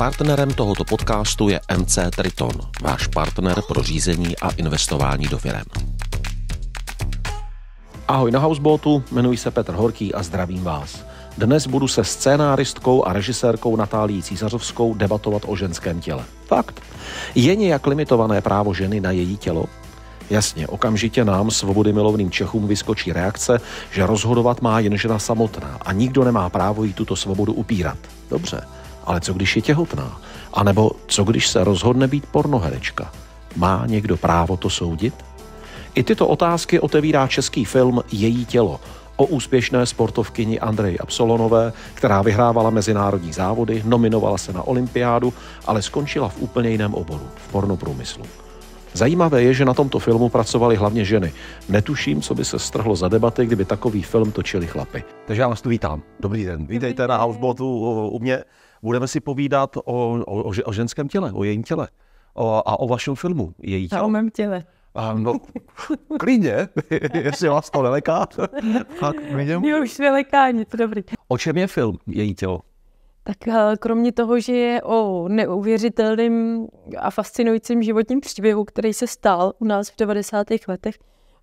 Partnerem tohoto podcastu je MC Triton, váš partner pro řízení a investování do firem. Ahoj na Houseboatu, jmenuji se Petr Horký a zdravím vás. Dnes budu se scénáristkou a režisérkou Natálí Císařovskou debatovat o ženském těle. Fakt. Je nějak limitované právo ženy na její tělo? Jasně, okamžitě nám, svobody milovným Čechům, vyskočí reakce, že rozhodovat má jen žena samotná a nikdo nemá právo jí tuto svobodu upírat. Dobře, ale co když je těhotná? A nebo co když se rozhodne být pornoherečka? Má někdo právo to soudit? I tyto otázky otevírá český film Její tělo o úspěšné sportovkyni Andreji Absolonové, která vyhrávala mezinárodní závody, nominovala se na olympiádu, ale skončila v úplně jiném oboru, v pornoprůmyslu. Zajímavé je, že na tomto filmu pracovali hlavně ženy. Netuším, co by se strhlo za debaty, kdyby takový film točili chlapy. Takže já vás tu vítám. Dobrý den. Vítejte na Housebotu u mě. Budeme si povídat o, o, o, o ženském těle, o jejím těle o, a o vašem filmu. Její těle. A o mém těle. A no, klidně, jestli vás to neleká. Tak vidím. Mě už neleká, nic dobrý. O čem je film Její tělo? Tak eh, kromě toho, že je o neuvěřitelném a fascinujícím životním příběhu, který se stal u nás v 90. letech,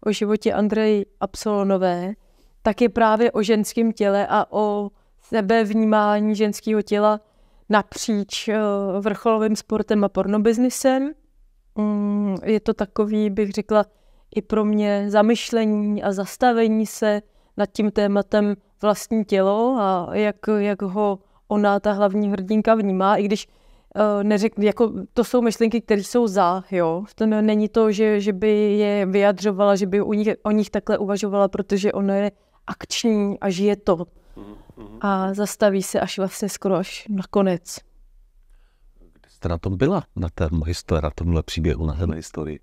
o životě Andreji Absolonové, tak je právě o ženském těle a o sebevnímání ženského těla napříč eh, vrcholovým sportem a pornobiznisem. Mm, je to takový, bych řekla, i pro mě zamyšlení a zastavení se nad tím tématem vlastní tělo a jak, jak ho ona, ta hlavní hrdinka, vnímá, i když eh, neřeknu, jako to jsou myšlenky, které jsou za, jo. To není to, že, že by je vyjadřovala, že by u nich, o nich takhle uvažovala, protože ona je akční a žije to. Mhm mm-hmm. a zastaví se až vlastně skoro až na konec. Kde jste na tom byla, na té historii, na tomhle příběhu, na téhle historii?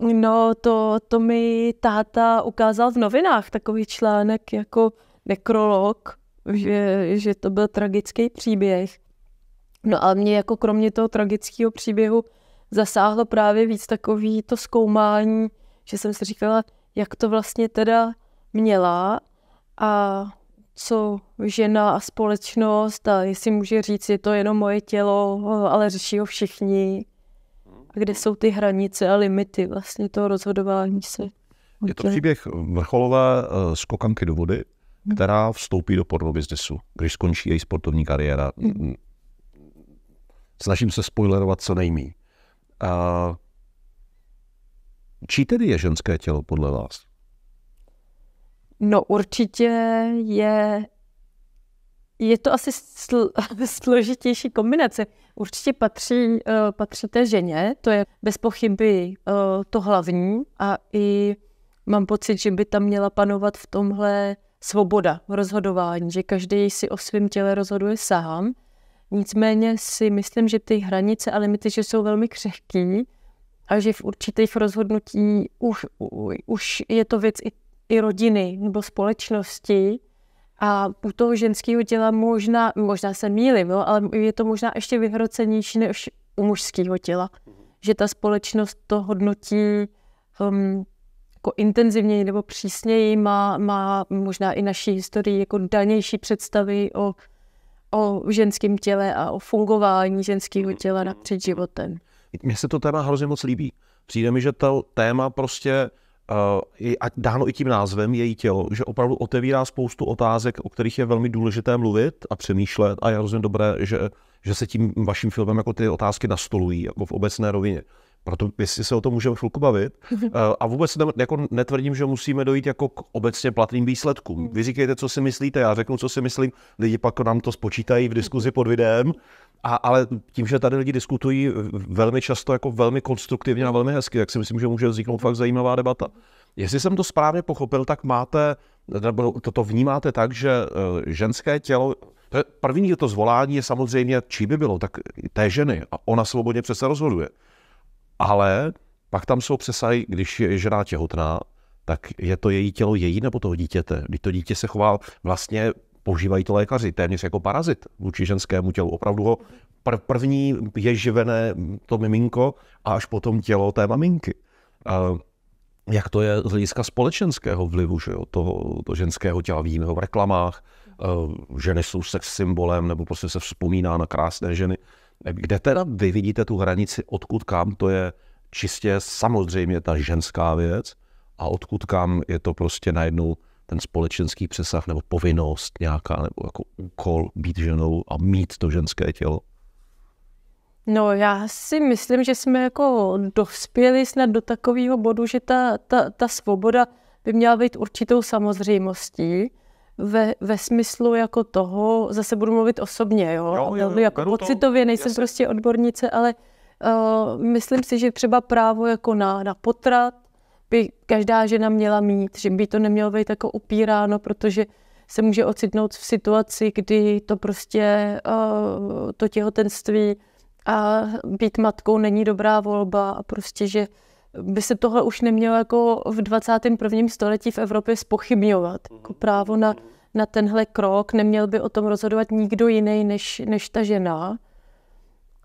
No, to, to mi táta ukázal v novinách, takový článek jako nekrolog, že, že to byl tragický příběh. No a mě jako kromě toho tragického příběhu zasáhlo právě víc takový to zkoumání, že jsem si říkala, jak to vlastně teda měla a co žena a společnost a jestli může říct, je to jenom moje tělo, ale řeší ho všichni. A kde jsou ty hranice a limity vlastně toho rozhodování se. Je to příběh vrcholové eh, skokanky do vody, hmm. která vstoupí do biznesu, když skončí její sportovní kariéra. Hmm. Hmm. Snažím se spoilerovat co nejmí. A čí tedy je ženské tělo podle vás? No určitě je, je to asi sl, složitější kombinace. Určitě patří, uh, patří té ženě, to je bez pochyby uh, to hlavní a i mám pocit, že by tam měla panovat v tomhle svoboda v rozhodování, že každý si o svém těle rozhoduje sám. Nicméně si myslím, že ty hranice a limity že jsou velmi křehký a že v určitých rozhodnutí už, už je to věc i i rodiny nebo společnosti a u toho ženského těla možná, možná se mýlím, no, ale je to možná ještě vyhrocenější než u mužského těla. Mhm. Že ta společnost to hodnotí um, jako intenzivněji nebo přísněji, má, má možná i naší historii jako danější představy o, o ženském těle a o fungování ženského mhm. těla napřed životem. Mně se to téma hrozně moc líbí. Přijde mi, že to téma prostě Eh, a dáno i tím názvem její tělo, že opravdu otevírá spoustu otázek, o kterých je velmi důležité mluvit a přemýšlet a je hrozně dobré, že, že se tím vaším filmem jako ty otázky nastolují jako v obecné rovině. Proto jestli se o tom můžeme chvilku bavit. Eh, a vůbec ne, jako netvrdím, že musíme dojít jako k obecně platným výsledkům. Hmm. Vy říkejte, co si myslíte, já řeknu, co si myslím. Lidi pak nám to spočítají v diskuzi pod videem. A, ale tím, že tady lidi diskutují velmi často jako velmi konstruktivně a velmi hezky, tak si myslím, že může vzniknout fakt zajímavá debata. Jestli jsem to správně pochopil, tak máte, nebo toto vnímáte tak, že eh, ženské tělo, to je, první to zvolání je samozřejmě, čí by bylo, tak té ženy. A ona svobodně přece rozhoduje. Ale pak tam jsou přesahy, když je žena těhotná, tak je to její tělo její nebo toho dítěte. Když to dítě se chová vlastně používají to lékaři téměř jako parazit vůči ženskému tělu. Opravdu ho pr- první je živené to miminko a až potom tělo té maminky. A jak to je z hlediska společenského vlivu že jo, toho, to ženského těla, víme ho v reklamách, ženy jsou sex symbolem, nebo prostě se vzpomíná na krásné ženy. Kde teda vy vidíte tu hranici, odkud kam to je čistě samozřejmě ta ženská věc a odkud kam je to prostě najednou ten společenský přesah nebo povinnost nějaká, nebo jako úkol být ženou a mít to ženské tělo? No já si myslím, že jsme jako dospěli snad do takového bodu, že ta, ta, ta svoboda by měla být určitou samozřejmostí ve, ve smyslu jako toho, zase budu mluvit osobně, jo, jo, jo, jo jako pocitově, to, nejsem jasný. prostě odbornice, ale uh, myslím si, že třeba právo jako na, na potrat by každá žena měla mít, že by to nemělo být jako upíráno, protože se může ocitnout v situaci, kdy to prostě uh, to těhotenství a být matkou není dobrá volba a prostě, že by se tohle už nemělo jako v 21. století v Evropě spochybňovat. Jako mhm. právo na, mhm. na tenhle krok, neměl by o tom rozhodovat nikdo jiný než, než ta žena.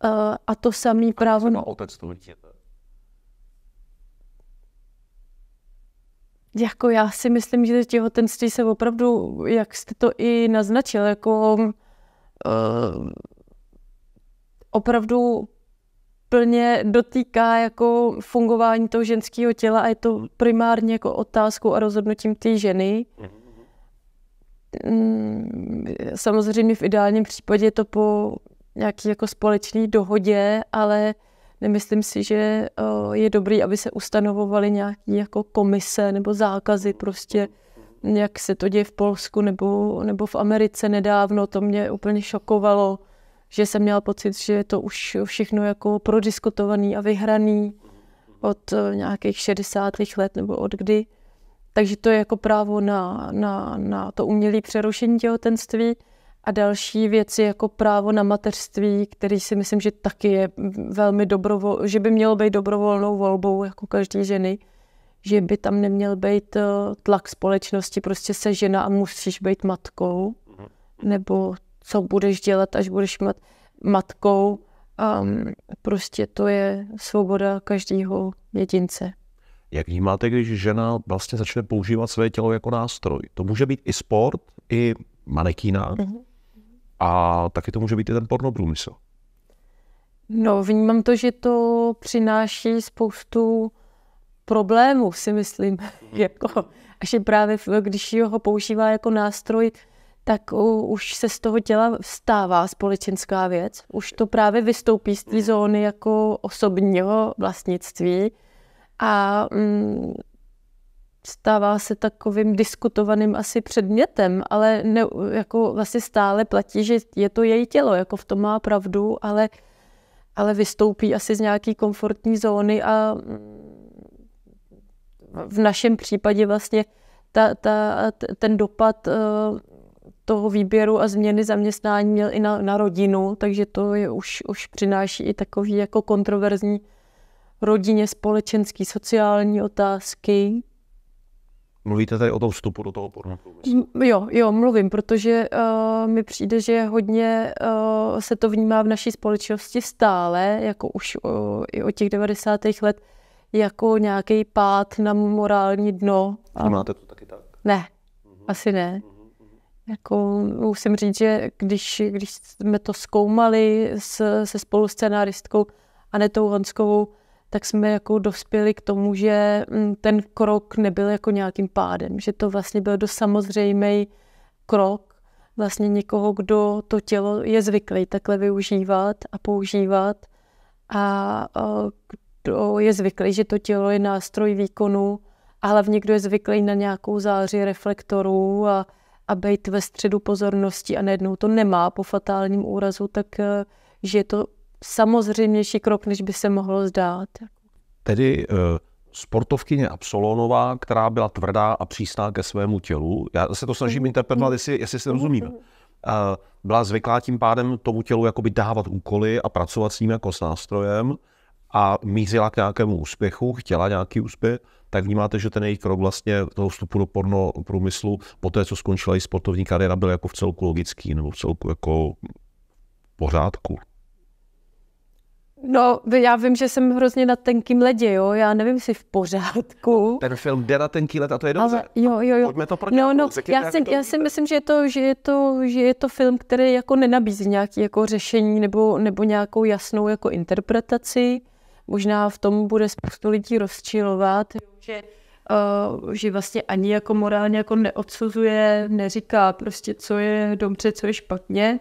Eh, a to samý právo... na otec toho Jako já si myslím, že těhotenství se opravdu, jak jste to i naznačil, jako uh, opravdu úplně dotýká jako fungování toho ženského těla a je to primárně jako otázkou a rozhodnutím té ženy. Mhm. Mm, samozřejmě v ideálním případě je to po nějaký jako společný dohodě, ale nemyslím si, že je dobrý, aby se ustanovovaly nějaké jako komise nebo zákazy prostě, jak se to děje v Polsku nebo, nebo v Americe nedávno, to mě úplně šokovalo že jsem měla pocit, že je to už všechno jako prodiskutovaný a vyhraný od eh, nějakých 60. let nebo od kdy. Takže to je jako právo na, na, na to umělé přerušení těhotenství. A další věci jako právo na mateřství, který si myslím, že taky je velmi dobrovolný, že by mělo být dobrovolnou volbou jako každý ženy, že by tam neměl být eh, tlak společnosti, prostě se žena a musíš být matkou, mhm. nebo co budeš dělat, až budeš mat, matkou. Um, prostě to je svoboda každého jedince. Jak vnímáte, když žena vlastně začne používat své tělo jako nástroj? To může být i sport, i manekína, mm-hmm. a taky to může být i ten porno průmysl. No, vnímám to, že to přináší spoustu problémů, si myslím. jako, až je právě, když ho používá jako nástroj, tak už se z toho těla stává společenská věc. Už to právě vystoupí z té mm. zóny jako osobního vlastnictví a mm, stává se takovým diskutovaným asi předmětem, ale ne, jako vlastně stále platí, že je to její tělo, jako v tom má pravdu, ale, ale vystoupí asi z nějaké komfortní zóny a mm, v našem případě vlastně ta, ta, ten dopad eh, toho výběru a změny zaměstnání měl i na, na rodinu, takže to je už, už přináší i takový jako kontroverzní rodině, společenský, sociální otázky. Mluvíte tady o tom vstupu do toho porno Jo, jo, mluvím, protože uh, mi přijde, že hodně uh, se to vnímá v naší společnosti stále, jako už uh, i od těch 90. let, jako nějaký pád na morální dno. A... Máte to taky tak? Ne, mm-hmm. asi ne. Mm-hmm. Jako, musím říct, že když, když jsme to zkoumali s, se scenáristkou Anetou Honskovou, tak jsme jako dospěli k tomu, že mm, ten krok nebyl jako nějakým pádem, že to vlastně byl dost samozřejmý krok vlastně někoho, kdo to tělo je zvyklý takhle využívat a používat a kdo je zvyklý, že to tělo je nástroj výkonu a hlavně kdo je zvyklý na nějakou záři reflektorů a, a být ve středu pozornosti a najednou to nemá po fatálním úrazu, tak eh, že je to samozřejmější krok, než by se mohlo zdát. Tedy eh, sportovkyně Absolonová, která byla tvrdá a přísná ke svému tělu, já se to snažím interpretovat, mm. jestli, jestli se rozumíme, eh, byla zvyklá tím pádem tomu tělu jakoby dávat úkoly a pracovat s ním jako s nástrojem a mířila k nějakému úspěchu, chtěla nějaký úspěch, tak vnímáte, že ten jejich krok vlastně toho vstupu do porno průmyslu, po té, co skončila i sportovní kariéra, byl jako v celku logický nebo v celku jako v pořádku? No, já vím, že jsem hrozně na tenkým ledě, jo, já nevím, si v pořádku. No, ten film jde na tenký led a to je dobře. Ale jo, jo, jo. Pojďme to pro no, no, já, si, já si myslím, že je, to, že, je to, že je to film, který jako nenabízí nějaké jako řešení nebo, nebo nějakou jasnou jako interpretaci. Možná v tom bude spoustu lidí rozčilovat, že, uh, že vlastně ani jako morálně jako neodsuzuje, neříká prostě, co je dobře, co je špatně,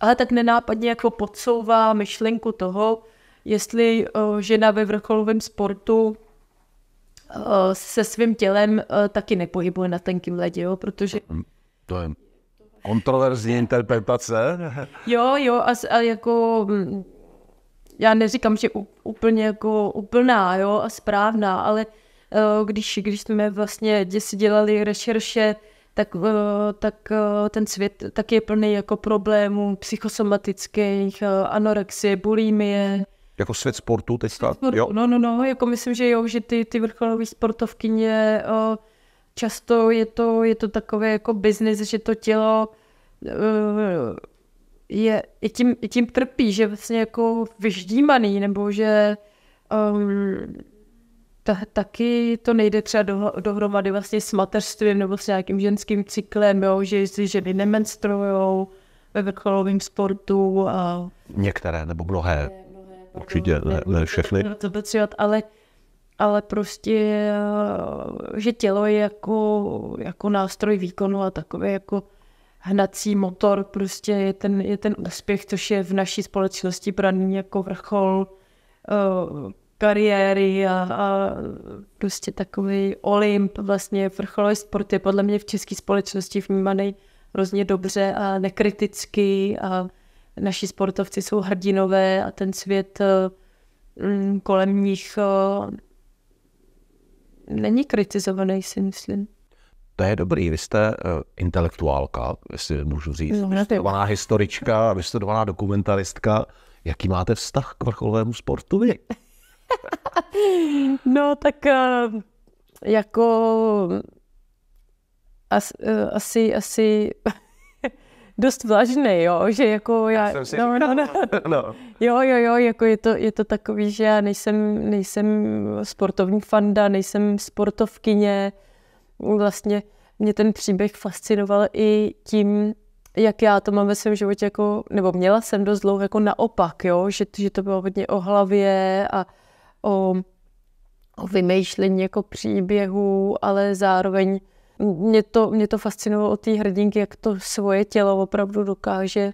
ale tak nenápadně jako podsouvá myšlenku toho, jestli uh, žena ve vrcholovém sportu uh, se svým tělem uh, taky nepohybuje na tenkém ledě, jo, protože... Hmm, to je kontroverzní interpretace. jo, jo, a, a jako mm, já neříkám, že úplně jako úplná jo, a správná, ale eh, když, když jsme vlastně děsi dělali rešerše, tak, eh, tak eh, ten svět tak je plný jako problémů psychosomatických, anorexie, bulimie. Jako svět sportu teď svět sportu, jo. No, no, no, jako myslím, že jo, že ty, ty vrcholové sportovkyně, často je to, je to takové jako biznis, že to tělo je i tím, i tím trpí, že vlastně jako vyždímaný, nebo že um, ta, taky to nejde třeba do, dohromady vlastně s mateřstvím nebo s nějakým ženským cyklem, jo, že jestli ženy nemenstruujou ve vrcholovém sportu. A... Některé nebo mnohé. Určitě ne, ne všechny. To potřebovat, ale, ale prostě, eh, že tělo je jako, jako nástroj výkonu a takové jako hnací motor prostě je ten, je ten úspěch, což je v naší společnosti braný jako vrchol uh, kariéry a, a prostě takový olymp, vlastně vrcholový sport je podle mě v české společnosti vnímaný hrozně dobře a nekriticky a naši sportovci jsou hrdinové a ten svět uh, kolem nich uh, není kritizovaný, si myslím to je dobrý, vy jste uh, intelektuálka, jestli můžu říct, no, vystudovaná historička, vystudovaná dokumentaristka. Jaký máte vztah k vrcholovému sportu vy? no tak uh, jako as, uh, asi, asi dost vlažný, jo, že jako já, já jsem si no, no říkal. no, no, no. jo, jo, jo, jako je to, je to takový, že já nejsem, nejsem sportovní fanda, nejsem sportovkyně, vlastně mě ten příběh fascinoval i tím, jak já to mám ve svém životě, jako, nebo měla jsem dost dlouho jako naopak, jo? Že, že to bylo hodně o hlavě a o, o vymýšlení jako příběhů, ale zároveň mě to, mě to fascinovalo od té hrdinky, jak to svoje tělo opravdu dokáže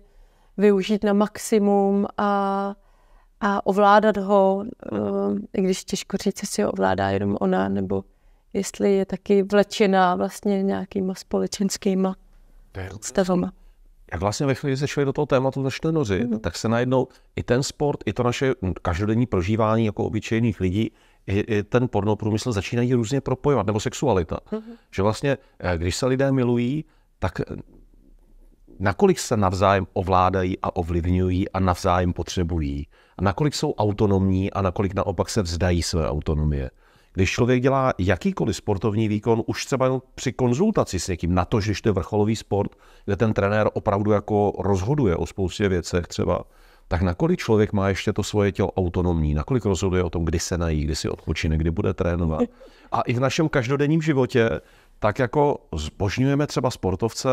využít na maximum a, a ovládat ho, ehm, i když těžko říct, jestli ho ovládá jenom ona, nebo jestli je taky vlečená vlastně nějakýma společenskýma stavama. Jak vlastně ve chvíli, se šli do toho tématu začali nořit, mm. tak se najednou i ten sport, i to naše každodenní prožívání jako obyčejných lidí, i, i ten pornoprůmysl začínají různě propojovat, nebo sexualita. Mm. Že vlastně, eh, když se lidé milují, tak eh, nakolik se navzájem ovládají a ovlivňují a navzájem potřebují. A nakolik jsou autonomní a nakolik naopak se vzdají své autonomie. Když člověk dělá jakýkoliv sportovní výkon, už třeba při konzultaci s někým, na to, že to je vrcholový sport, kde ten trenér opravdu jako rozhoduje o spoustě věcech třeba, tak nakolik člověk má ještě to svoje tělo autonomní, nakolik rozhoduje o tom, kdy se nají, kdy si odpočine, kdy bude trénovat. A i v našem každodenním životě, tak jako zbožňujeme třeba sportovce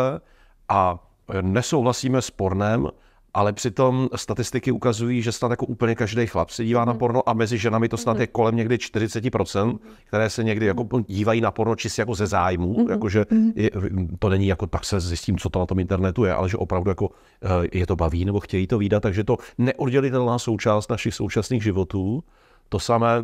a nesouhlasíme s pornem, ale přitom statistiky ukazují, že snad jako úplně každý chlap se dívá na mhm. porno a mezi ženami to snad je mhm. kolem někdy 40%, mhm. které se někdy jako dívají na porno čistě jako ze zájmu, jakože je, to není jako tak se zjistím, co to na tom internetu je, ale že opravdu jako eh, je to baví nebo chtějí to výdat, takže to neoddělitelná součást našich současných životů. To samé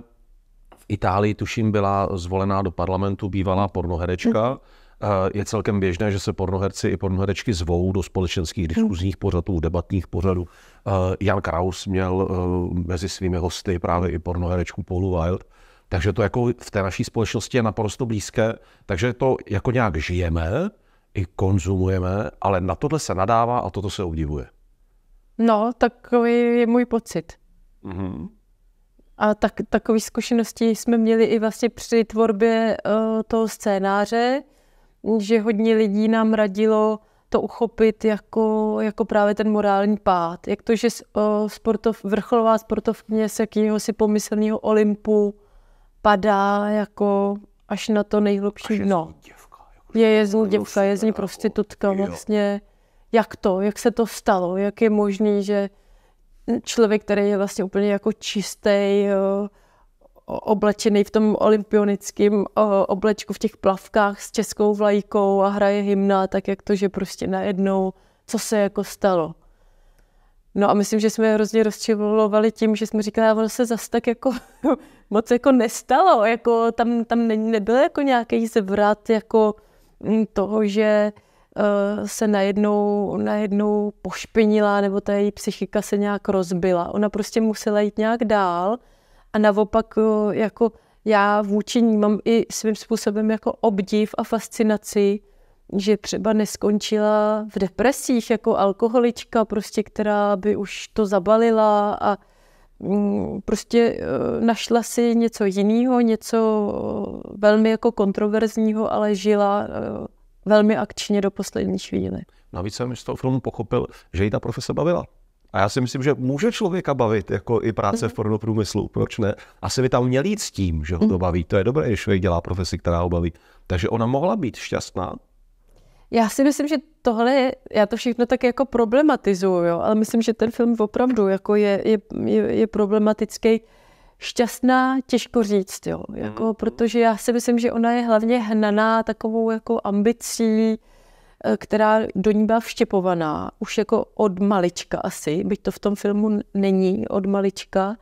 v Itálii, tuším, byla zvolená do parlamentu bývalá pornoherečka, mm Eh, je celkem běžné, že se pornoherci i pornoherečky zvou do společenských hmm. diskuzních pořadů, debatních pořadů. Eh, Jan Kraus měl eh, mezi svými hosty právě i pornoherečku Paulu Wild. Takže to jako v té naší společnosti je naprosto blízké. Takže to jako nějak žijeme, i konzumujeme, ale na tohle se nadává a toto se obdivuje. No, takový je můj pocit. Mm-hmm. A tak, takové zkušenosti jsme měli i vlastně při tvorbě uh, toho scénáře, že hodně lidí nám radilo to uchopit jako, jako právě ten morální pád. Jak to, že sportov, vrcholová sportovkyně se k si pomyslného Olympu padá jako až na to nejhlubší dno. Jako, je, je z ní děvka, je z ní prostitutka jo. vlastně. Jak to, jak se to stalo, jak je možný, že člověk, který je vlastně úplně jako čistý, jo, oblečený v tom olympionickém oblečku, v těch plavkách s českou vlajkou a hraje hymna, tak jak to, že prostě najednou, co se jako stalo. No a myslím, že jsme hrozně rozčilovali tím, že jsme říkali, ono se zase tak jako moc jako nestalo, jako tam, tam ne, nebyl jako nějaký zvrat jako mm, toho, že uh, se najednou, najednou pošpinila nebo ta její psychika se nějak rozbila. Ona prostě musela jít nějak dál, a naopak eh, jako já vůči ní mám i svým způsobem jako obdiv a fascinaci, že třeba neskončila v depresích jako alkoholička, prostě, která by už to zabalila a mm, prostě eh, našla si něco jiného, něco eh, velmi jako kontroverzního, ale žila velmi akčně do poslední chvíli. Navíc jsem z toho filmu pochopil, že ji ta profese bavila. A já si myslím, že může člověka bavit jako i práce v mhm. pornoprůmyslu, proč ne? Asi by tam měl jít s tím, že ho to mhm. baví. To je dobré, když člověk dělá profesi, která ho baví. Takže ona mohla být šťastná. Já si myslím, že tohle, já to všechno tak jako problematizuju, jo? ale myslím, že ten film opravdu jako je, je, je, je problematický. Šťastná, těžko říct, jo? Jako, mhm. protože já si myslím, že ona je hlavně hnaná takovou jako ambicí, Eh, která do ní byla vštěpovaná, už jako od malička asi, byť to v tom filmu není od malička,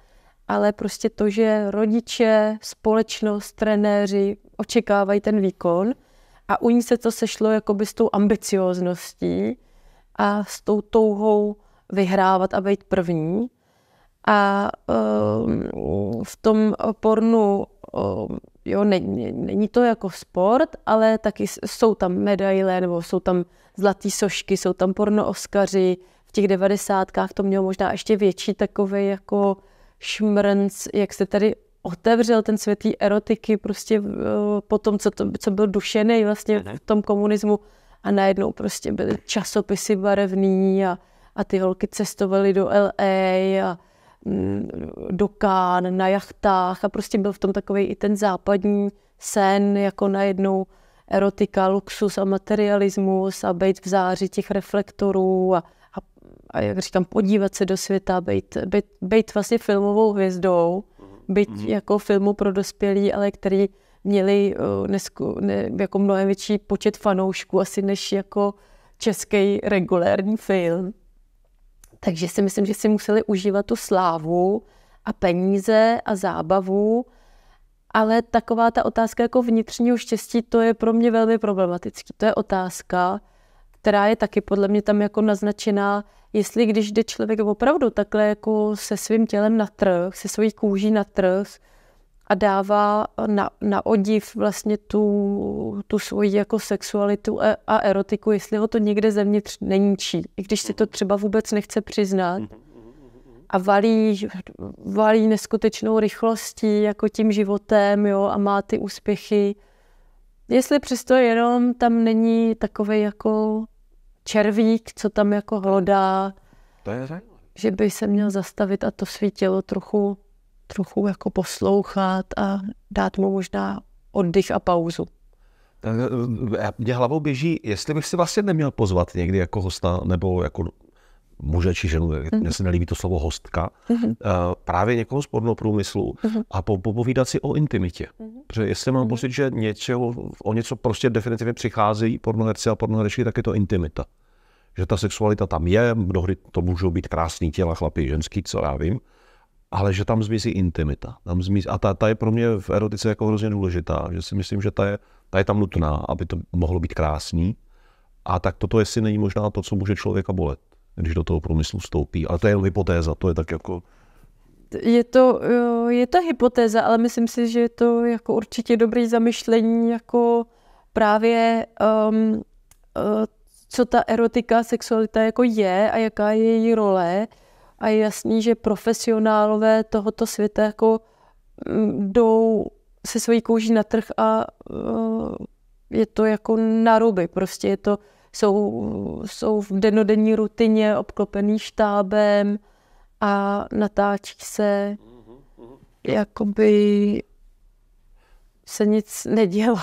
ale prostě to, že rodiče, společnost, trenéři očekávají ten výkon a u ní se to sešlo jakoby s tou ambiciozností a s tou touhou vyhrávat a být první. A um, v tom eh, pornu um, jo, není, není to jako sport, ale taky jsou tam medaile, nebo jsou tam zlatý sošky, jsou tam porno oskaři. V těch devadesátkách to mělo možná ještě větší takový jako šmrnc, jak se tady otevřel ten svět erotiky prostě eh, po tom, co, to, co byl dušený vlastně v mhm. tom komunismu a najednou prostě byly časopisy barevný a, a ty holky cestovaly do LA a Mm, do Kán, na jachtách a prostě byl v tom takový i ten západní sen, jako najednou erotika, luxus a materialismus a být v záři těch reflektorů a, a, a jak říkám, podívat se do světa, být, být, být vlastně filmovou hvězdou, mhm. být mm-hmm. jako filmu pro dospělí, ale který měli eh, nesku, ne, jako mnohem větší počet fanoušků asi než jako český regulární film. Takže si myslím, že si museli užívat tu slávu a peníze a zábavu, ale taková ta otázka jako vnitřního štěstí, to je pro mě velmi problematický. To je otázka, která je taky podle mě tam jako naznačená, jestli když jde člověk opravdu takhle jako se svým tělem na trh, se svojí kůží na trh, a dává na, na odiv vlastně tu, tu svoji jako sexualitu a, a erotiku, jestli ho to někde zevnitř neníčí, i když si to mhm. třeba vůbec nechce přiznat. Mhm. A valí, valí neskutečnou rychlostí, jako tím životem, jo, a má ty úspěchy. Jestli přesto jenom tam není takový jako červík, co tam jako hlodá. To je Že by se měl zastavit a to svítilo trochu trochu jako poslouchat a dát mu možná oddych a pauzu. Eh, mě hlavou běží, jestli bych si vlastně neměl pozvat někdy jako hosta nebo jako muže či ženu, mm-hmm. mně se mhm. nelíbí to slovo hostka, mm-hmm. právě někoho z průmyslu mm-hmm. a po, popovídat si o intimitě. Mm-hmm. Protože jestli mám mm-hmm. pocit, že něčeho, o něco prostě definitivně přicházejí pornoherci a pornoherci, tak je to intimita. Že ta sexualita tam je, mnohdy to můžou být krásný těla chlapí ženský, co já vím, ale že tam zmizí intimita. Tam zmizí, a ta, ta je pro mě v erotice jako hrozně důležitá, že si myslím, že ta je, ta je tam nutná, aby to mohlo být krásný. A tak toto jestli není možná to, co může člověka bolet, když do toho průmyslu vstoupí. Ale to je hypotéza, to je tak jako... Je to, je to hypotéza, ale myslím si, že je to jako určitě dobrý zamyšlení, jako právě um, uh, co ta erotika, sexualita jako je a jaká je její role a je jasný, že profesionálové tohoto světa jako mm, jdou se svojí kůží na trh a eh, je to jako naruby. Prostě je to, jsou, jsou v denodenní rutině obklopený štábem a natáčí se mhm, mhm. jakoby se nic nedělo.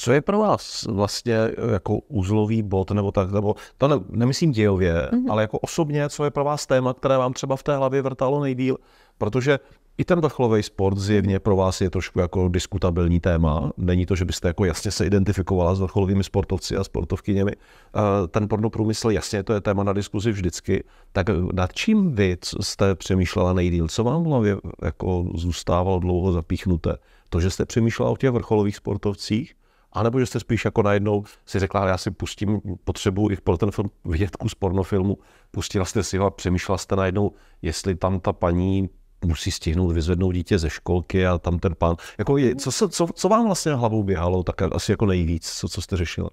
Co je pro vás vlastně e, jako uzlový bod, nebo tak, nebo to ne, nemyslím dějově, mm-hmm. ale jako osobně, co je pro vás téma, které vám třeba v té hlavě vrtalo nejdíl, protože i ten vrcholový sport zjevně pro vás je trošku jako diskutabilní téma. Není to, že byste jako jasně se identifikovala s vrcholovými sportovci a sportovkyněmi. E, ten pornoprůmysl, jasně, to je téma na diskuzi vždycky. Tak nad čím vy jste přemýšlela nejdíl? Co vám v hlavě jako zůstávalo dlouho zapíchnuté? To, že jste přemýšlela o těch vrcholových sportovcích? anebo že jste spíš jako najednou si řekla, já si pustím, potřebu i pro ten film vidět kus pornofilmu, pustila jste si ho a přemýšlela jste najednou, jestli tam ta paní musí stihnout vyzvednout dítě ze školky a tam ten pán. Jako je, co, co, co, vám vlastně na hlavou běhalo tak asi jako nejvíc, co, co jste řešila?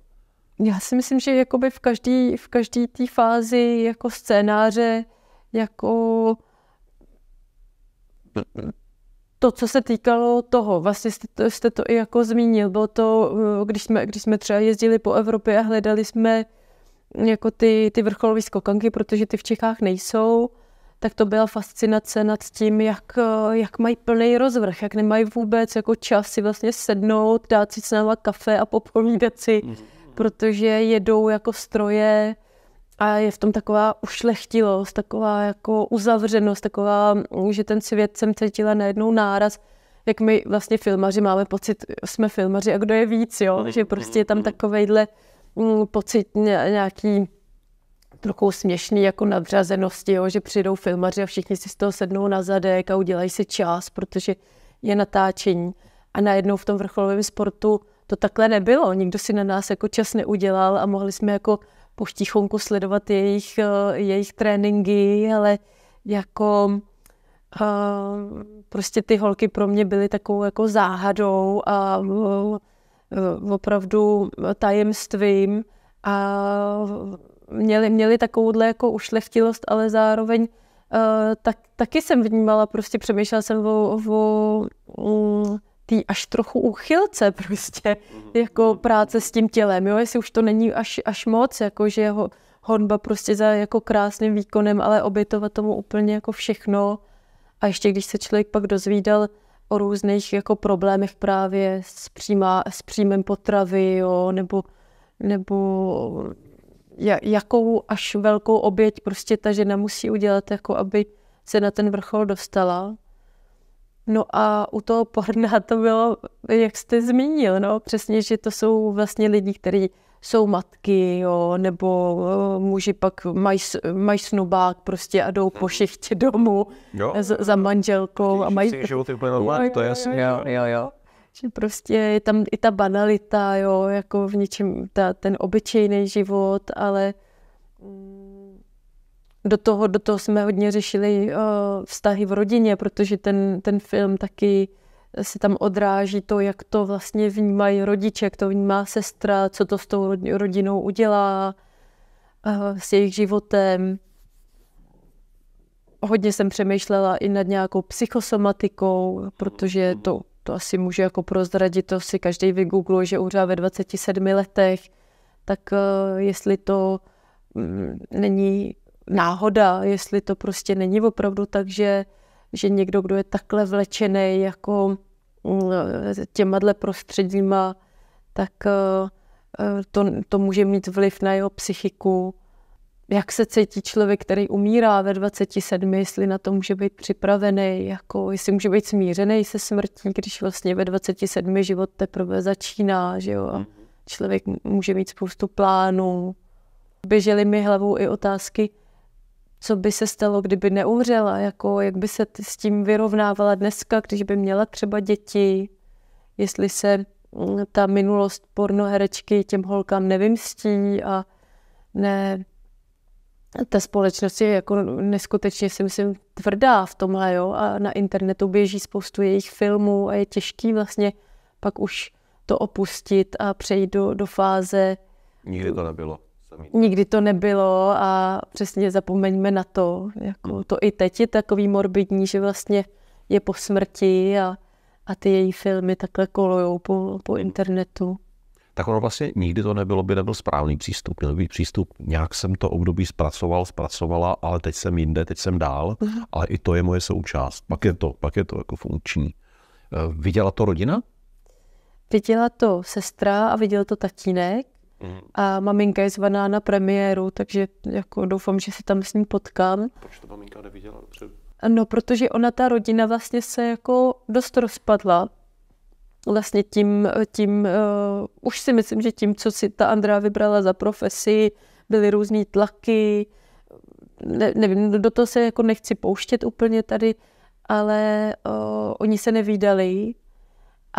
Já si myslím, že jakoby v každé v každý té fázi jako scénáře jako to, co se týkalo toho, vlastně jste to, jste to i jako zmínil, bylo to, eh, když jsme, když jsme třeba jezdili po Evropě a hledali jsme jako ty, ty vrcholové skokanky, protože ty v Čechách nejsou, tak to byla fascinace nad tím, jak, eh, jak mají plný rozvrh, jak nemají vůbec jako čas si vlastně sednout, dát si snadla kafe a popovídat si, mhm. protože jedou jako stroje, a je v tom taková ušlechtilost, taková jako uzavřenost, taková, že ten svět jsem cítila najednou náraz, jak my vlastně filmaři máme pocit, jsme filmaři a kdo je víc, jo? Mm-hmm. Že prostě je tam mm-hmm. takovejhle mm, pocit nějaký trochu směšný jako nadřazenosti, jo? že přijdou filmaři a všichni si z toho sednou na zadek a udělají si čas, protože je natáčení. A najednou v tom vrcholovém sportu to takhle nebylo. Nikdo si na nás jako čas neudělal a mohli jsme jako poštichonku sledovat jejich, eh, jejich tréninky, ale jako uh, prostě ty holky pro mě byly takovou jako záhadou a uh, opravdu tajemstvím a měli, měli takovouhle jako ušlechtilost, ale zároveň uh, tak, taky jsem vnímala, prostě přemýšlela jsem o, o, o mm, té až trochu uchylce prostě, mhm, jako mhm. práce s tím tělem, jo, jestli už to není až, až moc, jako že jeho honba prostě za jako krásným výkonem, ale obětovat tomu úplně jako všechno. A ještě když se člověk pak dozvídal o různých jako problémech právě s, příma, s příjmem potravy, jo, nebo, nebo jakou až velkou oběť prostě ta žena musí udělat, jako aby se na ten vrchol dostala, No a u toho porna to bylo, jak jste zmínil, no, přesně, že to jsou vlastně lidi, kteří jsou matky, jo, nebo eh, muži pak mají, maj snubák prostě a jdou po mhm. šichtě domů jo. Z, za manželkou a mají... život úplně normální, to je jasný. Jo, jo, jo. Že prostě je tam i ta banalita, jo, jako v něčem ta, ten obyčejný život, ale mm, do toho, do toho jsme hodně řešili uh, vztahy v rodině, protože ten, ten film taky se tam odráží to, jak to vlastně vnímají rodiče, jak to vnímá sestra, co to s tou rodinou udělá, uh, s jejich životem. Hodně jsem přemýšlela i nad nějakou psychosomatikou, protože mhm. to, to asi může jako prozradit, to si každý vygoogluje, že už ve 27 letech, tak uh, jestli to mm, není náhoda, jestli to prostě není opravdu tak, že, že někdo, kdo je takhle vlečený jako mm, těma prostředíma, tak eh, eh, to, to může mít vliv na jeho psychiku. Jak se cítí člověk, který umírá ve 27, jestli na to může být připravený, jako jestli může být smířený se smrtí, když vlastně ve 27 život teprve začíná, že jo. Mhm. člověk může mít spoustu plánů. Běžely mi hlavou i otázky, co by se stalo, kdyby neumřela, jako jak by se s tím vyrovnávala dneska, když by měla třeba děti, jestli se mm, ta minulost pornoherečky těm holkám nevymstí a ne, ta společnost je jako neskutečně si myslím tvrdá v tomhle, jo, a na internetu běží spoustu jejich filmů a je těžký vlastně pak už to opustit a přejít do, do fáze. Nikdy to nebylo to mít. Nikdy to nebylo a přesně zapomeňme na to. Jako hmm. To i teď je takový morbidní, že vlastně je po smrti a, a ty její filmy takhle kolujou po, po hmm. internetu. Tak ono vlastně nikdy to nebylo, by nebyl správný přístup. Měl být přístup, nějak jsem to období zpracoval, zpracovala, ale teď jsem jinde, teď jsem dál, hmm. ale i to je moje součást. Pak je to, pak je to jako funkční. Eh, viděla to rodina? Viděla to sestra a viděl to tatínek. Mm. A maminka je zvaná na premiéru, takže jako doufám, že se tam s ním potkám. Proč to maminka neviděla dopředu? No, protože ona, ta rodina vlastně se jako dost rozpadla. Vlastně tím, tím uh, už si myslím, že tím, co si ta Andrá vybrala za profesi, byly různé tlaky, ne, nevím, do toho se jako nechci pouštět úplně tady, ale uh, oni se nevídali,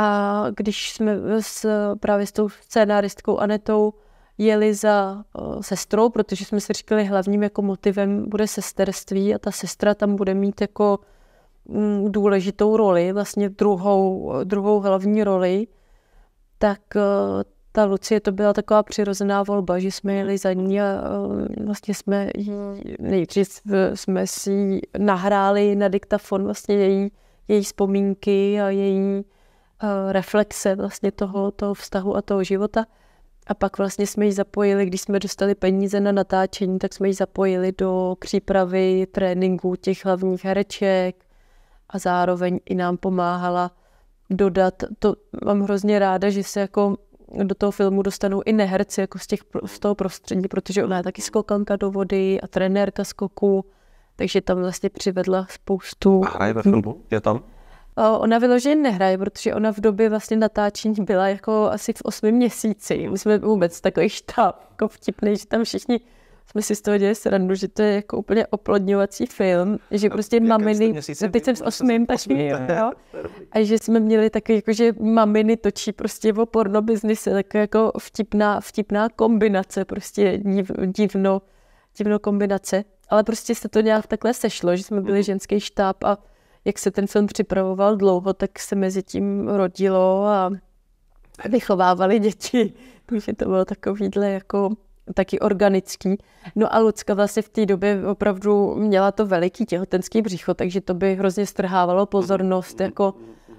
a když jsme eh, s, právě s tou scénáristkou Anetou jeli za uh, sestrou, protože jsme si říkali, hlavním jako motivem bude sesterství a ta sestra tam bude mít jako mm, důležitou roli, vlastně druhou, druhou hlavní roli, tak uh, ta Lucie to byla taková přirozená volba, že jsme jeli za ní a vlastně jsme jí, nejdřív jsme si nahráli na diktafon vlastně její, její vzpomínky a její Eh, reflexe vlastně toho, toho vztahu a toho života. A pak vlastně jsme ji zapojili, když jsme dostali peníze na natáčení, tak jsme ji zapojili do přípravy tréninku těch hlavních hereček a zároveň i nám pomáhala dodat, to mám hrozně ráda, že se jako do toho filmu dostanou i neherci jako z, těch, z toho prostředí, protože ona je taky skokanka do vody a trenérka skoku, takže tam vlastně přivedla spoustu... A hraje ve filmu? Je tam? Ona vyloženě nehraje, protože ona v době vlastně natáčení byla jako asi v osmi měsíci. My jsme vůbec takový štáb, jako vtipný, že tam všichni jsme si z toho dělali srandu, že to je jako úplně oplodňovací film, že prostě no, maminy, teď jsem s osmým, takže jo, a že jsme měli taky, jako, že maminy točí prostě o biznise, tak jako vtipná, vtipná kombinace, prostě div, divno, divno kombinace, ale prostě se to nějak takhle sešlo, že jsme byli mhm. ženský štáb a jak se ten film připravoval dlouho, tak se mezi tím rodilo a vychovávali děti. Takže to bylo takovýhle jako taky organický. No a Lucka vlastně v té době opravdu měla to veliký těhotenský břicho, takže to by hrozně strhávalo pozornost jako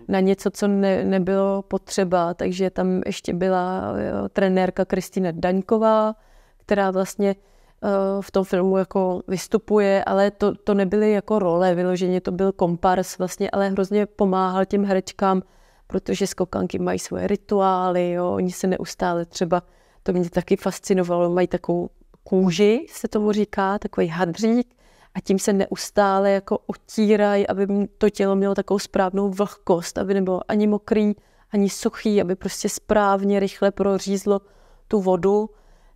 na něco, co ne, nebylo potřeba. Takže tam ještě byla jo, trenérka Kristýna Daňková, která vlastně Eh, v tom filmu jako vystupuje, ale to, to nebyly jako role vyloženě, to byl kompars vlastně, ale hrozně pomáhal těm herečkám, protože skokanky mají svoje rituály, jo, oni se neustále třeba, to mě taky fascinovalo, mají takovou kůži, se tomu říká, takový hadřík, a tím se neustále jako otírají, aby to tělo mělo takovou správnou vlhkost, aby nebylo ani mokrý, ani suchý, aby prostě správně, rychle prořízlo tu vodu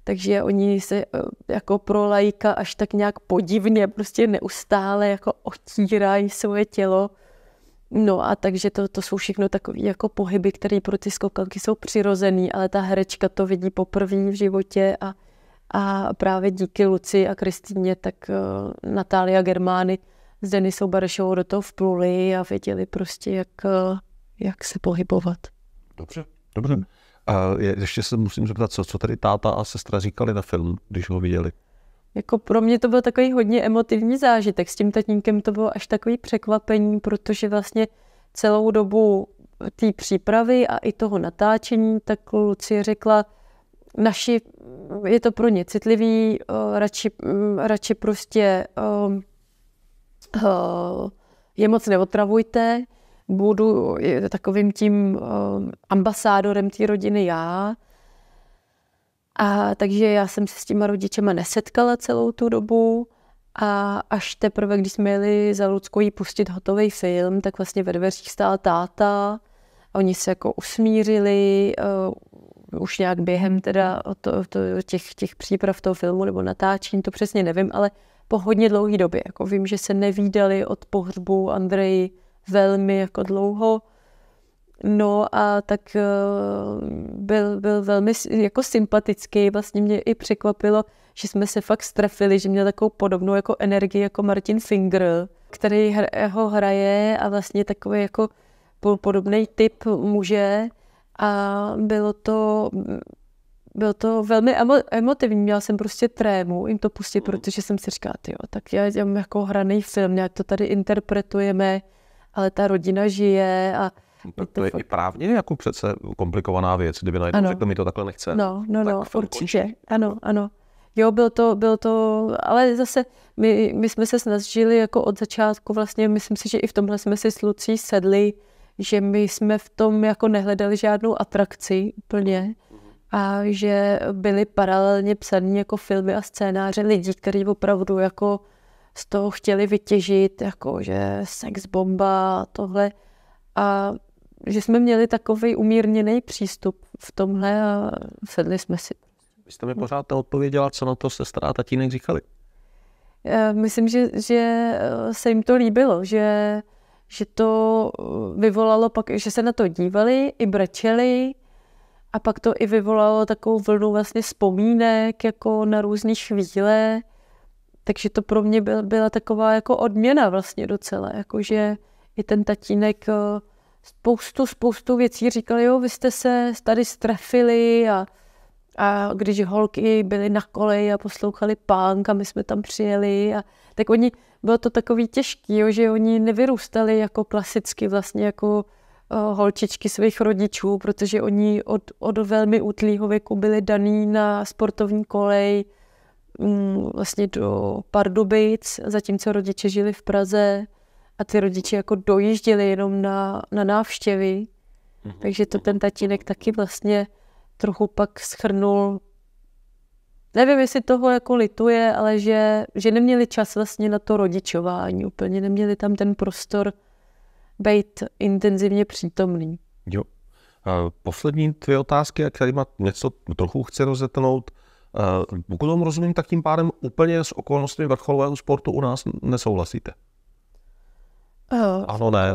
takže oni se eh, jako pro lajka až tak nějak podivně prostě neustále jako otírají svoje tělo. No a takže to, to jsou všechno takové jako pohyby, které pro ty skokalky jsou přirozený, ale ta herečka to vidí poprvé v životě a, a právě díky Luci a Kristýně, tak uh, Natália Germány s Denisou Barešovou do toho vpluli a věděli prostě, jak, uh, jak se pohybovat. Dobře, dobře. A ještě se musím zeptat, co, co tady táta a sestra říkali na film, když ho viděli? Jako pro mě to byl takový hodně emotivní zážitek. S tím tatínkem to bylo až takový překvapení, protože vlastně celou dobu té přípravy a i toho natáčení, tak Lucie řekla, naši, je to pro ně citlivý, eh, radši, mm, radši prostě eh, eh, je moc neotravujte, budu takovým tím um, ambasádorem té rodiny já. A takže já jsem se s těma rodičema nesetkala celou tu dobu a až teprve, když jsme jeli za Luckou pustit hotový film, tak vlastně ve dveřích stál táta a oni se jako usmířili, uh, už nějak během teda to, to, těch, těch příprav toho filmu nebo natáčení, to přesně nevím, ale po hodně dlouhé době. Jako vím, že se nevídali od pohřbu Andreji velmi jako dlouho. No a tak eh, byl, byl velmi jako sympatický, vlastně mě i překvapilo, že jsme se fakt strefili, že měl takovou podobnou jako energii jako Martin Finger, který ho hraje a vlastně takový jako podobný typ muže a bylo to, bylo to velmi emo, emotivní, měla jsem prostě trému jim to pustit, hmm. protože jsem si říkala, jo, tak já dělám jako hraný film, nějak to tady interpretujeme, ale ta rodina žije a no, tak to je fakt... i právně jako přece komplikovaná věc, kdyby najednou ano. řekl, mi to takhle nechce. No, no, tak no, určitě. Končí. Ano, ano. Jo, byl to, byl to, ale zase my, my jsme se snažili jako od začátku vlastně, myslím si, že i v tomhle jsme si s Lucí sedli, že my jsme v tom jako nehledali žádnou atrakci úplně a že byly paralelně psané jako filmy a scénáře lidí, kteří opravdu jako z toho chtěli vytěžit, jako že sex bomba, tohle. A že jsme měli takový umírněný přístup v tomhle a sedli jsme si. Vy jste mi pořád odpověděla, co na to sestra a tatínek říkali. E, myslím, že, že e, se jim to líbilo, že, že to e, vyvolalo pak, že se na to dívali i brečeli a pak to i vyvolalo takovou vlnu vlastně vzpomínek jako na různé chvíle takže to pro mě byla, byla taková jako odměna vlastně docela, jakože i ten tatínek eh, spoustu, spoustu věcí říkal, jo, vy jste se tady strefili a, a když holky byly na koleji a poslouchali punk a my jsme tam přijeli, a, tak oni, bylo to takový těžký, jo, že oni nevyrůstali jako klasicky vlastně jako eh, holčičky svých rodičů, protože oni od, od velmi útlýho věku byli daný na sportovní kolej, Mm, vlastně do Pardubic, zatímco rodiče žili v Praze a ty rodiče jako dojížděli jenom na, na návštěvy. Mhm, Takže to mhm. ten tatínek taky vlastně trochu pak schrnul. Nevím, jestli toho jako lituje, ale že, že neměli čas vlastně na to rodičování úplně, neměli tam ten prostor být intenzivně přítomný. Jo. Poslední dvě otázky, a tady má něco trochu chce rozetnout. Eh, pokud tomu rozumím, tak tím pádem úplně s okolnostmi vrcholového sportu u nás nesouhlasíte. Uh, ano, ne.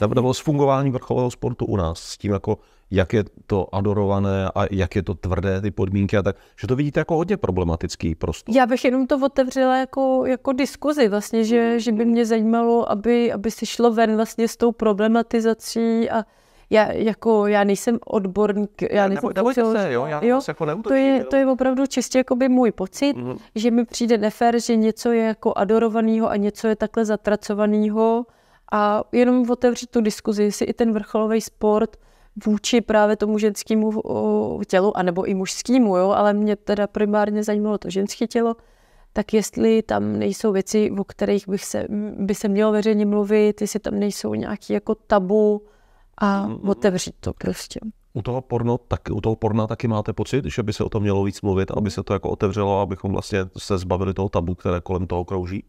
Nebo, nebo s fungováním vrcholového sportu u nás, s tím, jako, jak je to adorované a jak je to tvrdé, ty podmínky a tak, že to vidíte jako hodně problematický prostor. Já bych jenom to otevřela jako, jako diskuzi vlastně, že, že by mě zajímalo, aby, aby se šlo ven vlastně s tou problematizací a, já, jako, já nejsem odborník, já nejsem nebo, se, jo, já jo, jako neutočím, to, je, jo. to je opravdu čistě jakoby můj pocit, mm-hmm. že mi přijde nefér, že něco je jako adorovaného a něco je takhle zatracovaného a jenom otevřít tu diskuzi, jestli i ten vrcholový sport vůči právě tomu ženskému tělu, anebo i mužskému, jo, ale mě teda primárně zajímalo to ženské tělo, tak jestli tam nejsou věci, o kterých bych se, by se mělo veřejně mluvit, jestli tam nejsou nějaké jako tabu, a mm. otevřít to prostě. U toho, porno, tak, u toho porna taky máte pocit, že by se o tom mělo víc mluvit, aby se to jako otevřelo, abychom vlastně se zbavili toho tabu, které kolem toho krouží?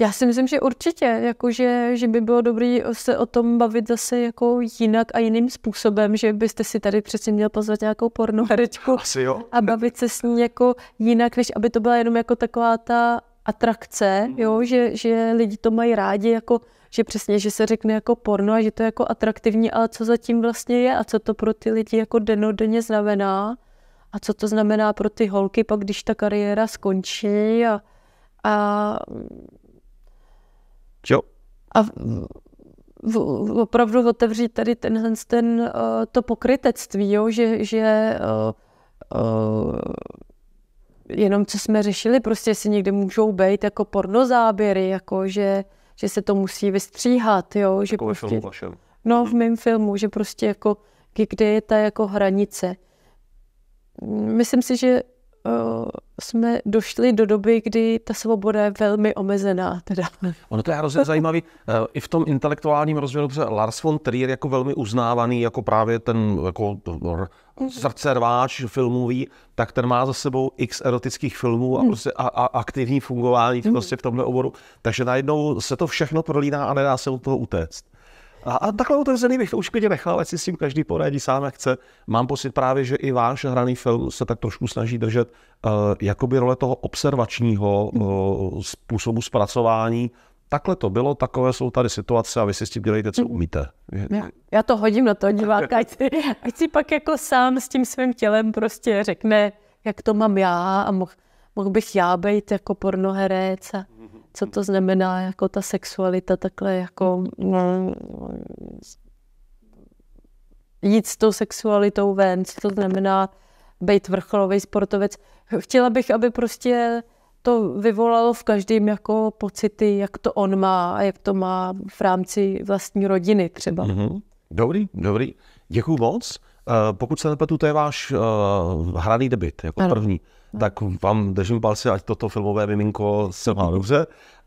Já si myslím, že určitě, jakože, že by bylo dobré se o tom bavit zase jako jinak a jiným způsobem, že byste si tady přesně měl pozvat nějakou pornoherečku a bavit se s ní jako jinak, než aby to byla jenom jako taková ta atrakce, mhm. jo, že, že lidi to mají rádi, jako, že přesně, že se řekne jako porno a že to je jako atraktivní, ale co zatím vlastně je a co to pro ty lidi jako denodenně znamená a co to znamená pro ty holky pak, když ta kariéra skončí a, a jo. A v, v, opravdu otevřít tady tenhle ten, uh, to pokrytectví, jo, že, že uh, uh, jenom co jsme řešili, prostě si někdy můžou být jako pornozáběry, jako že, že se to musí vystříhat, jo, že jako prostě, No, v mhm. mém filmu, že prostě jako, kde je ta jako hranice. Myslím si, že Eh, jsme došli do doby, kdy ta svoboda je velmi omezená. Teda. Ono to je hrozně zajímavé. Eh, I v tom intelektuálním rozměru, protože Lars von Trier jako velmi uznávaný, jako právě ten jako rváč filmový, tak ten má za sebou x erotických filmů a, hmm. prostě a, a aktivní fungování hmm. prostě v tomhle oboru. Takže najednou se to všechno prolíná a nedá se od toho utéct. A, a takhle otevřený bych to už klidně nechal, ať si s tím každý poradí sám, jak chce. Mám pocit právě, že i váš hraný film se tak trošku snaží držet uh, jakoby role toho observačního uh, způsobu zpracování takhle to bylo, takové jsou tady situace a vy si s tím dělejte, co mm. umíte. Já, já to hodím na toho diváka, ať ať si pak jako sám s tím svým tělem prostě řekne, jak to mám já a mohl mohl bych já být jako pornoherec a co to znamená jako ta sexualita takhle jako no, jít s tou sexualitou ven, co to znamená být vrcholový sportovec. Chtěla bych, aby prostě to vyvolalo v každém jako pocity, jak to on má a jak to má v rámci vlastní rodiny třeba. Mm-hmm. Dobrý, dobrý. Děkuji moc. Eh, pokud se nepletu, to je váš uh, hraný debit jako ano. první. Tak vám držím palce, ať toto filmové miminko se má dobře.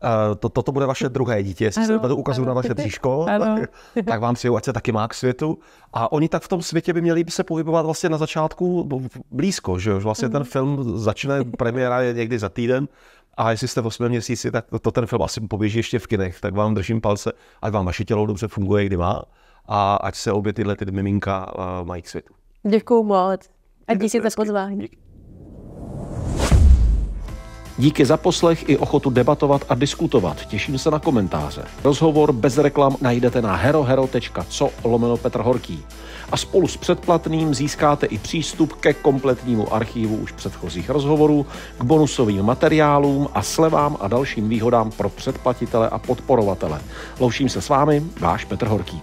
Uh, to, toto bude vaše druhé dítě, jestli se to ukazuje na vaše příško. tak, tak vám přeju, ať se taky má k světu. A oni tak v tom světě by měli se pohybovat vlastně na začátku blízko, že vlastně ten mhm. film začne, premiéra je někdy za týden, a jestli jste v 8 měsíci, tak to, to ten film asi poběží ještě v kinech, tak vám držím palce, ať vám vaše tělo dobře funguje, kdy má a ať se obě tyhle ty miminka uh, mají k světu. Děkuju moc a díky za pozvání. Díky. Díky za poslech i ochotu debatovat a diskutovat. Těším se na komentáře. Rozhovor bez reklam najdete na herohero.co lomeno Petr Horký. A spolu s předplatným získáte i přístup ke kompletnímu archivu už předchozích rozhovorů, k bonusovým materiálům a slevám a dalším výhodám pro předplatitele a podporovatele. Loučím se s vámi, váš Petr Horký.